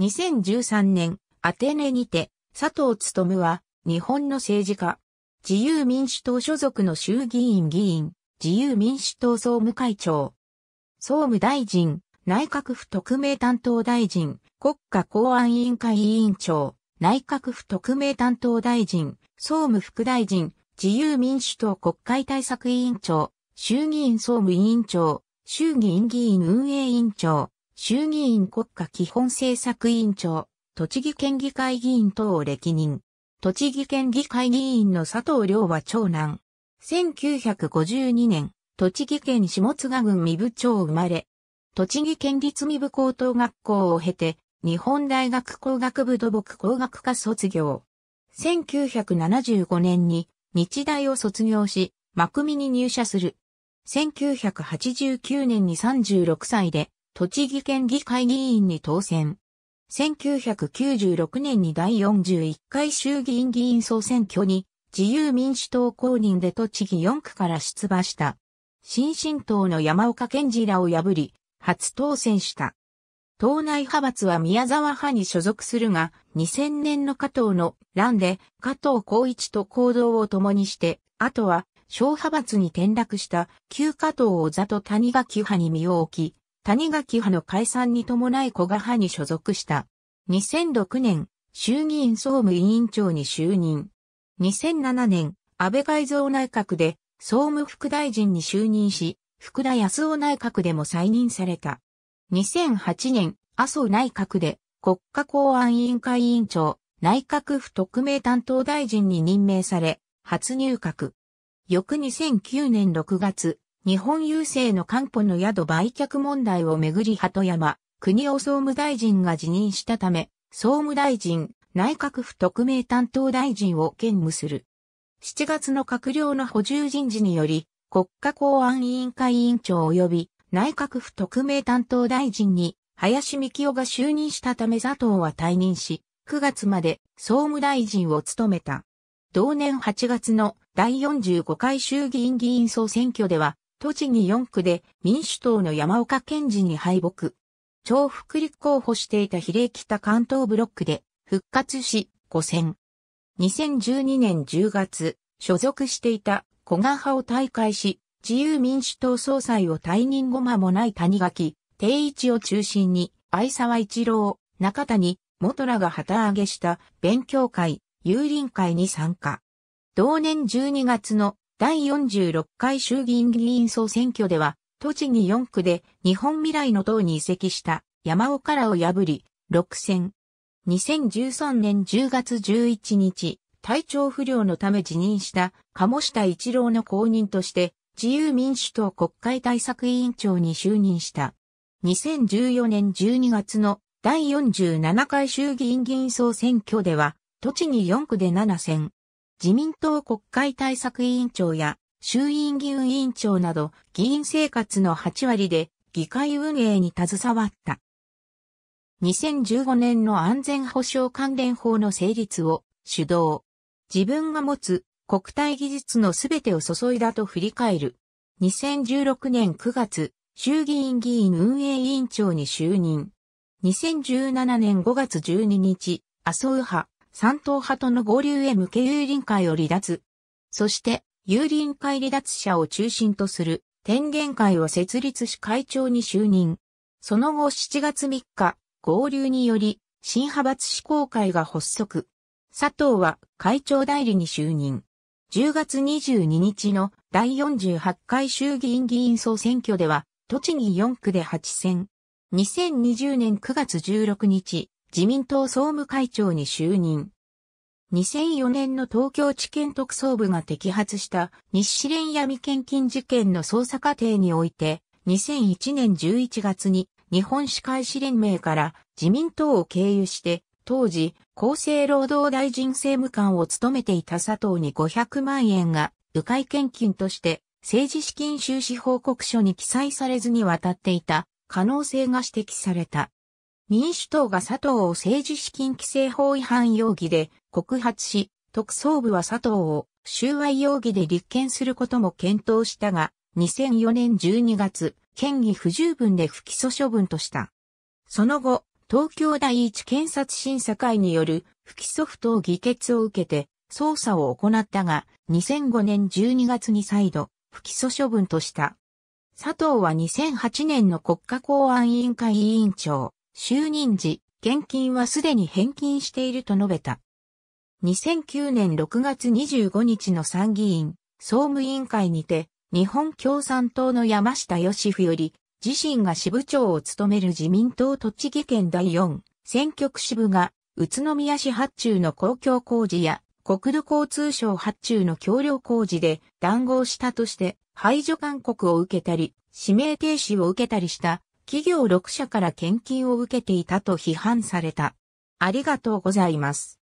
2013年、アテネにて、佐藤むは、日本の政治家、自由民主党所属の衆議院議員、自由民主党総務会長、総務大臣、内閣府特命担当大臣、国家公安委員会委員長、内閣府特命担当大臣、総務副大臣、自由民主党国会対策委員長、衆議院総務委員長、衆議院議員運営委員長、衆議院国家基本政策委員長、栃木県議会議員等を歴任。栃木県議会議員の佐藤亮は長男。1952年、栃木県下津賀郡三部町生まれ。栃木県立三部高等学校を経て、日本大学工学部土木工学科卒業。1975年に日大を卒業し、幕に入社する。1989年に36歳で栃木県議会議員に当選。1996年に第41回衆議院議員総選挙に自由民主党公認で栃木4区から出馬した。新進党の山岡健二らを破り、初当選した。党内派閥は宮沢派に所属するが、2000年の加藤の乱で加藤光一と行動を共にして、あとは小派閥に転落した旧加藤を座と谷垣派に身を置き、谷垣派の解散に伴い小賀派に所属した。2006年、衆議院総務委員長に就任。2007年、安倍改造内閣で総務副大臣に就任し、福田康夫内閣でも再任された。2008年、麻生内閣で国家公安委員会委員長、内閣府特命担当大臣に任命され、初入閣。翌2009年6月、日本郵政の官保の宿売却問題をめぐり鳩山、国を総務大臣が辞任したため、総務大臣、内閣府特命担当大臣を兼務する。7月の閣僚の補充人事により、国家公安委員会委員長及び内閣府特命担当大臣に林幹夫が就任したため佐藤は退任し、9月まで総務大臣を務めた。同年8月の第45回衆議院議員総選挙では栃木4区で民主党の山岡健治に敗北。超福立候補していた比例北関東ブロックで復活し5選。2012年10月、所属していた古賀派を退会し、自由民主党総裁を退任後間もない谷垣、定一を中心に、愛沢一郎、中谷、元らが旗揚げした勉強会、有林会に参加。同年12月の第46回衆議院議員総選挙では、栃木4区で日本未来の党に移籍した山尾からを破り、6選。2013年10月11日、体調不良のため辞任した鴨下一郎の後任として、自由民主党国会対策委員長に就任した。2014年12月の第47回衆議院議員総選挙では、栃木4区で7選、自民党国会対策委員長や衆院議運委員長など議員生活の8割で議会運営に携わった。2015年の安全保障関連法の成立を主導。自分が持つ国体技術のすべてを注いだと振り返る。2016年9月、衆議院議員運営委員長に就任。2017年5月12日、麻生派、三党派との合流へ向け有林会を離脱。そして、有林会離脱者を中心とする天元会を設立し会長に就任。その後7月3日、合流により、新派閥志向会が発足。佐藤は会長代理に就任。10月22日の第48回衆議院議員総選挙では、栃木4区で8選。2020年9月16日、自民党総務会長に就任。2004年の東京地検特捜部が摘発した日誌連闇献金事件の捜査過程において、2001年11月に日本歯科医師連盟から自民党を経由して、当時、厚生労働大臣政務官を務めていた佐藤に500万円が、迂回献金として、政治資金収支報告書に記載されずに渡っていた可能性が指摘された。民主党が佐藤を政治資金規正法違反容疑で告発し、特捜部は佐藤を収賄容疑で立件することも検討したが、2004年12月、県議不十分で不起訴処分とした。その後、東京第一検察審査会による不起訴不当議決を受けて捜査を行ったが、2005年12月に再度不起訴処分とした。佐藤は2008年の国家公安委員会委員長、就任時、現金はすでに返金していると述べた。2009年6月25日の参議院総務委員会にて、日本共産党の山下義夫より、自身が支部長を務める自民党栃木県第4選挙区支部が、宇都宮市発注の公共工事や国土交通省発注の協力工事で談合したとして排除勧告を受けたり、指名停止を受けたりした企業6社から献金を受けていたと批判された。ありがとうございます。